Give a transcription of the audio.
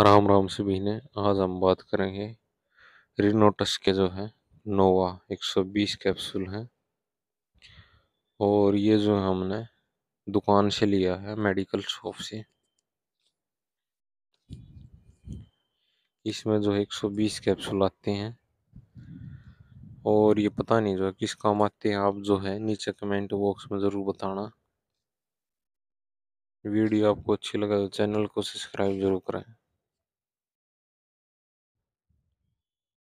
राम राम सभी ने आज हम बात करेंगे रिनोटस के जो है नोवा 120 कैप्सूल हैं और ये जो है हमने दुकान से लिया है मेडिकल शॉप से इसमें जो है 120 कैप्सूल आते हैं और ये पता नहीं जो है किस काम आते हैं आप जो है नीचे कमेंट बॉक्स में ज़रूर बताना वीडियो आपको अच्छी लगा तो चैनल को सब्सक्राइब जरूर करें